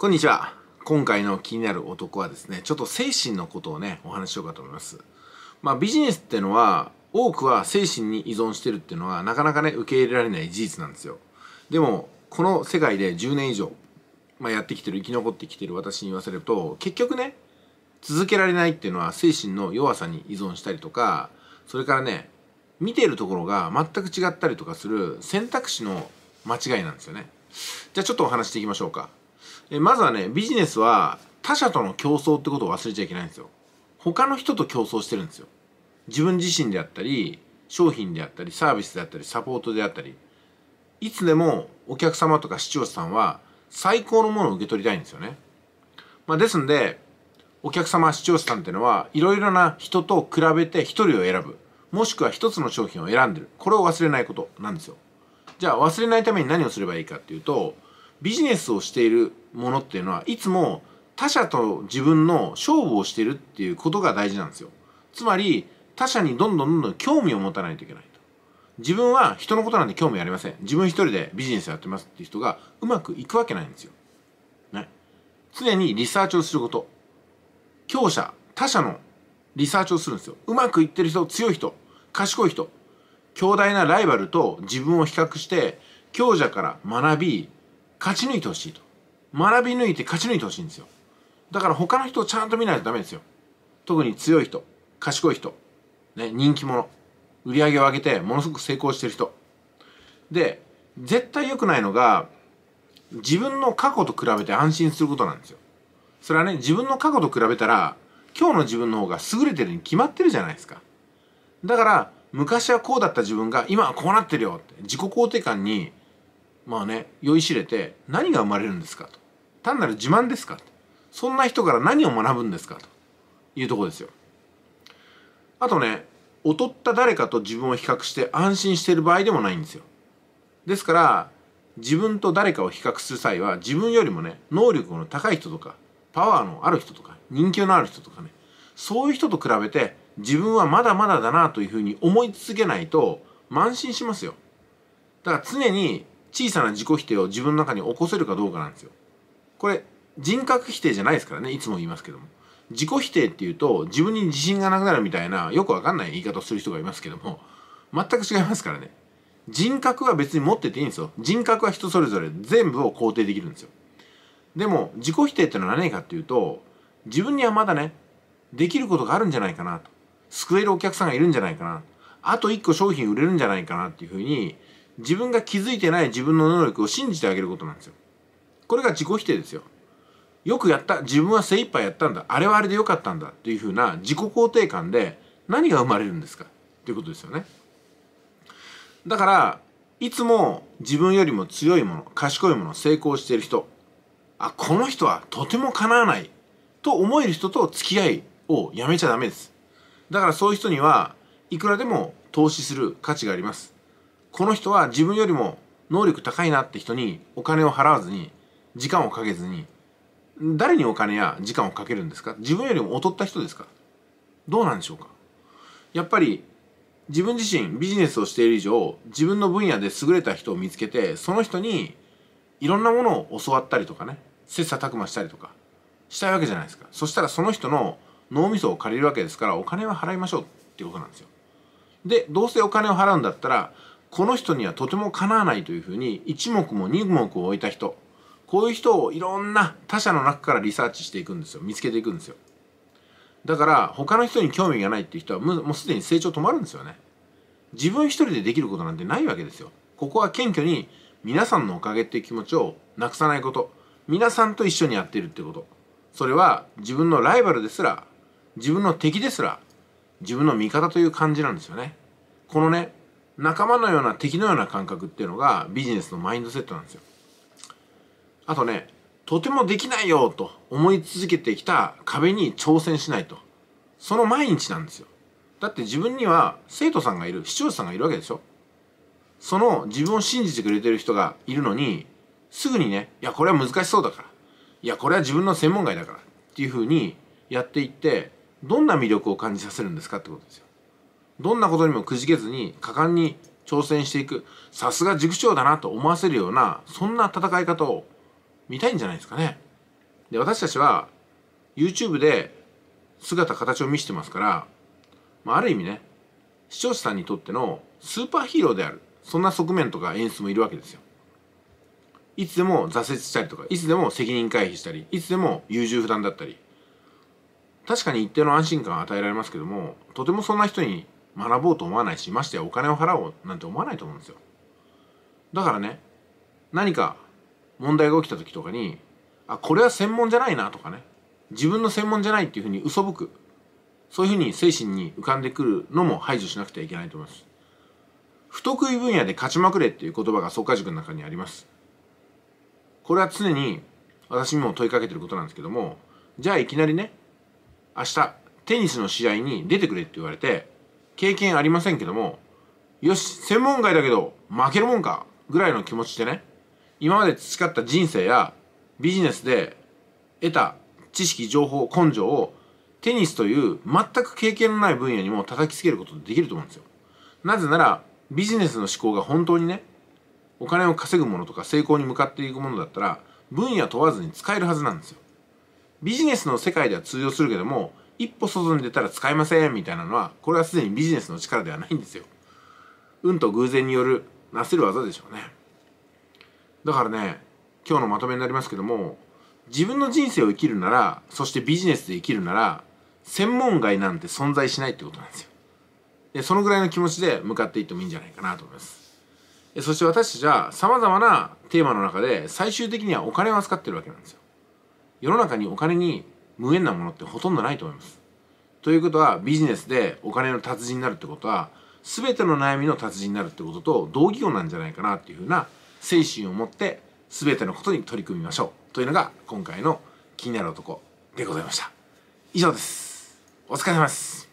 こんにちは。今回の気になる男はですね、ちょっと精神のことをね、お話ししようかと思います。まあビジネスってのは、多くは精神に依存してるっていうのは、なかなかね、受け入れられない事実なんですよ。でも、この世界で10年以上、まあ、やってきてる、生き残ってきてる私に言わせると、結局ね、続けられないっていうのは精神の弱さに依存したりとか、それからね、見ているところが全く違ったりとかする選択肢の間違いなんですよね。じゃあちょっとお話していきましょうか。えまずはねビジネスは他者との競争ってことを忘れちゃいけないんですよ他の人と競争してるんですよ自分自身であったり商品であったりサービスであったりサポートであったりいつでもお客様とか視聴者さんは最高のものを受け取りたいんですよね、まあ、ですんでお客様視聴者さんっていうのはいろいろな人と比べて1人を選ぶもしくは1つの商品を選んでるこれを忘れないことなんですよじゃあ忘れないために何をすればいいかっていうとビジネスをしているものっていうのはいつも他者と自分の勝負をしてるっていうことが大事なんですよ。つまり他者にどんどんどんどん興味を持たないといけないと。自分は人のことなんて興味ありません。自分一人でビジネスやってますっていう人がうまくいくわけないんですよ。ね。常にリサーチをすること。強者、他者のリサーチをするんですよ。うまくいってる人、強い人、賢い人、強大なライバルと自分を比較して強者から学び勝ち抜いてほしいと学び抜いて勝ち抜いてほしいんですよだから他の人をちゃんと見ないとダメですよ特に強い人賢い人、ね、人気者売り上げを上げてものすごく成功してる人で絶対良くないのが自分の過去と比べて安心することなんですよそれはね自分の過去と比べたら今日の自分の方が優れてるに決まってるじゃないですかだから昔はこうだった自分が今はこうなってるよって自己肯定感にまあね酔いしれて何が生まれるんですかと単なる自慢ですかとそんな人から何を学ぶんですかというとこですよあとね劣った誰かと自分を比較して安心してる場合でもないんですよですから自分と誰かを比較する際は自分よりもね能力の高い人とかパワーのある人とか人気のある人とかねそういう人と比べて自分はまだまだだなというふうに思い続けないと慢心しますよだから常に小さな自己否定を自分の中に起こせるかどうかなんですよ。これ人格否定じゃないですからねいつも言いますけども自己否定っていうと自分に自信がなくなるみたいなよくわかんない言い方をする人がいますけども全く違いますからね人格は別に持ってていいんですよ人格は人それぞれ全部を肯定できるんですよでも自己否定ってのは何かっていうと自分にはまだねできることがあるんじゃないかなと救えるお客さんがいるんじゃないかなあと1個商品売れるんじゃないかなっていうふうに自分が気づいてない自分の能力を信じてあげることなんですよ。これが自己否定ですよ。よくやった、自分は精一杯やったんだ、あれはあれでよかったんだというふうな自己肯定感で何が生まれるんですかということですよね。だから、いつも自分よりも強いもの、賢いもの、成功している人、あ、この人はとても叶わないと思える人と付き合いをやめちゃダメです。だからそういう人には、いくらでも投資する価値があります。この人は自分よりも能力高いなって人にお金を払わずに時間をかけずに誰にお金や時間をかけるんですか自分よりも劣った人ですかどうなんでしょうかやっぱり自分自身ビジネスをしている以上自分の分野で優れた人を見つけてその人にいろんなものを教わったりとかね切磋琢磨したりとかしたいわけじゃないですかそしたらその人の脳みそを借りるわけですからお金は払いましょうっていうことなんですよでどうせお金を払うんだったらこの人にはとてもかなわないというふうに一目も二目を置いた人こういう人をいろんな他者の中からリサーチしていくんですよ見つけていくんですよだから他の人に興味がないっていう人はもうすでに成長止まるんですよね自分一人でできることなんてないわけですよここは謙虚に皆さんのおかげっていう気持ちをなくさないこと皆さんと一緒にやってるってことそれは自分のライバルですら自分の敵ですら自分の味方という感じなんですよねこのね仲間のような敵のような感覚っていうのがビジネスのマインドセットなんですよ。あとね、とてもできないよと思い続けてきた壁に挑戦しないと。その毎日なんですよ。だって自分には生徒さんがいる、視聴者さんがいるわけでしょその自分を信じてくれてる人がいるのに、すぐにね、いや、これは難しそうだから。いや、これは自分の専門外だから。っていうふうにやっていって、どんな魅力を感じさせるんですかってことですよ。どんなことにもくじけずに果敢に挑戦していくさすが塾長だなと思わせるようなそんな戦い方を見たいんじゃないですかね。で私たちは YouTube で姿形を見せてますから、まあ、ある意味ね視聴者さんにとってのスーパーヒーローであるそんな側面とか演出もいるわけですよ。いつでも挫折したりとかいつでも責任回避したりいつでも優柔不断だったり確かに一定の安心感を与えられますけどもとてもそんな人に学ぼうと思わないしましてやお金を払おうなんて思わないと思うんですよだからね何か問題が起きた時とかにあこれは専門じゃないなとかね自分の専門じゃないっていうふうに嘘ぶくそういうふうに精神に浮かんでくるのも排除しなくてはいけないと思います不得意分野で勝ちまくれっていう言葉が創価塾の中にありますこれは常に私にも問いかけてることなんですけどもじゃあいきなりね明日テニスの試合に出てくれって言われて経験ありませんけども、よし、専門外だけど、負けるもんかぐらいの気持ちでね、今まで培った人生やビジネスで得た知識、情報、根性をテニスという全く経験のない分野にも叩きつけることできると思うんですよ。なぜならビジネスの思考が本当にね、お金を稼ぐものとか成功に向かっていくものだったら分野問わずに使えるはずなんですよ。ビジネスの世界では通用するけども一歩外に出たら使えませんみたいなのはこれはすでにビジネスの力ではないんですよ運と偶然によるなせる技でしょうねだからね今日のまとめになりますけども自分の人生を生きるならそしてビジネスで生きるなら専門外なんて存在しないってことなんですよでそのぐらいの気持ちで向かっていってもいいんじゃないかなと思いますそして私たちはさまざまなテーマの中で最終的にはお金を扱ってるわけなんですよ世の中にお金に無縁なものってほとんどないと思います。ということはビジネスでお金の達人になるってことは全ての悩みの達人になるってことと同義語なんじゃないかなっていうふうな精神を持って全てのことに取り組みましょうというのが今回の気になる男でございました。以上です。お疲れ様です。